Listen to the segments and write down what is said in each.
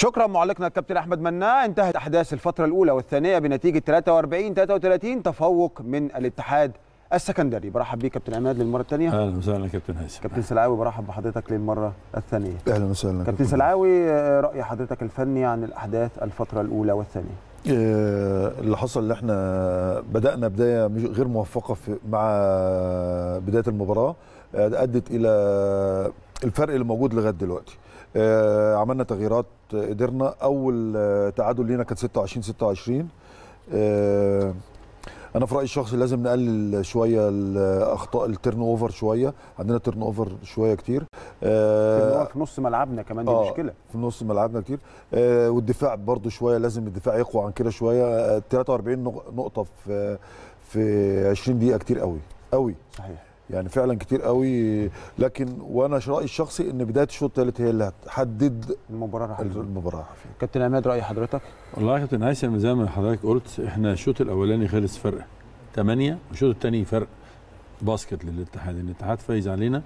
شكرا معلقنا الكابتن احمد مناه انتهت احداث الفتره الاولى والثانيه بنتيجه 43 33 تفوق من الاتحاد السكندري برحب بيك كابتن عماد للمره الثانيه اهلا وسهلا كابتن هاشم كابتن سلعاوي برحب بحضرتك للمره الثانيه اهلا وسهلا كابتن سلعاوي راي حضرتك الفني عن الاحداث الفتره الاولى والثانيه آه، اللي حصل ان احنا بدانا بدايه غير موفقه مع بدايه المباراه آه، ادت الى الفرق اللي موجود لغايه دلوقتي آه عملنا تغييرات آه، قدرنا اول آه، تعادل لينا كان 26 26 آه انا في رايي الشخصي لازم نقلل شويه الاخطاء التيرن اوفر شويه عندنا تيرن اوفر شويه كتير آه في نص ملعبنا كمان دي آه مشكله في نص ملعبنا كتير آه والدفاع برده شويه لازم الدفاع يقوى عن كده شويه 43 آه، نقطه في في 20 دقيقه كتير قوي قوي صحيح يعني فعلا كتير قوي لكن وانا رايي الشخصي ان بدايه الشوط الثالث هي اللي هتحدد المباراه الحقيقية. المباراه كابتن عماد راي حضرتك والله يا كابتن هيثم زي ما حضرتك قلت احنا الشوط الاولاني خلص فرق 8 والشوط الثاني فرق باسكت للاتحاد الاتحاد فايز علينا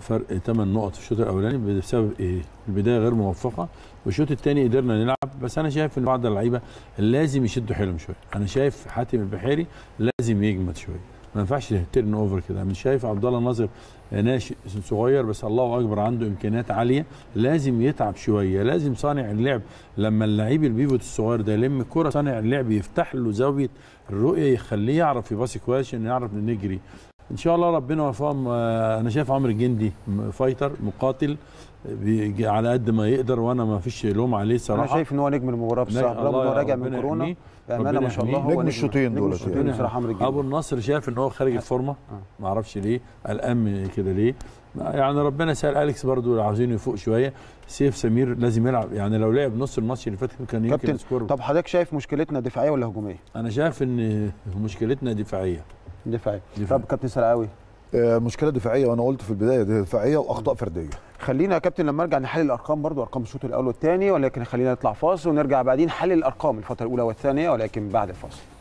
فرق 8 نقط في الشوط الاولاني بسبب ايه البدايه غير موفقه والشوط الثاني قدرنا نلعب بس انا شايف ان بعض اللعيبه لازم يشدوا حيلهم شويه انا شايف حاتم البحيري لازم يجمد شويه ما ينفعش تيرن اوفر كده مش شايف عبد الله ناصر آه، ناشئ صغير بس الله اكبر عنده امكانيات عاليه لازم يتعب شويه لازم صانع اللعب لما اللعيب البيفوت الصغير ده يلم الكره صانع اللعب يفتح له زاويه الرؤيه يخليه يعرف يباصي كويس عشان يعرف نجري ان شاء الله ربنا يوفقهم آه، انا شايف عمرو الجندي فايتر مقاتل على قد ما يقدر وانا ما فيش لوم عليه صراحه انا شايف ان هو نجم المباراه بصراحه برغم ان هو راجع من كورونا بامانه ما شاء الله هو نجم الشوطين دول بصراحه عمرو الجندي ابو النصر شايف ان هو خارج الفورمه آه. ما اعرفش ليه قلقان كده ليه يعني ربنا يسهل اليكس برضو عاوزينه يفوق شويه سيف سمير لازم يلعب يعني لو لعب نص الماتش اللي فات كان يمكن سكور طب حضرتك شايف مشكلتنا دفاعيه ولا هجوميه؟ انا شايف ان مشكلتنا دفاعيه دفاعي طب كابتن سرعاوي آه، مشكله دفاعيه وانا قلت في البدايه دفاعيه واخطاء فرديه خلينا يا كابتن لما ارجع نحلل الارقام برضو ارقام الشوط الاول والثاني ولكن خلينا نطلع فاصل ونرجع بعدين نحلل الارقام الفتره الاولى والثانيه ولكن بعد الفاصل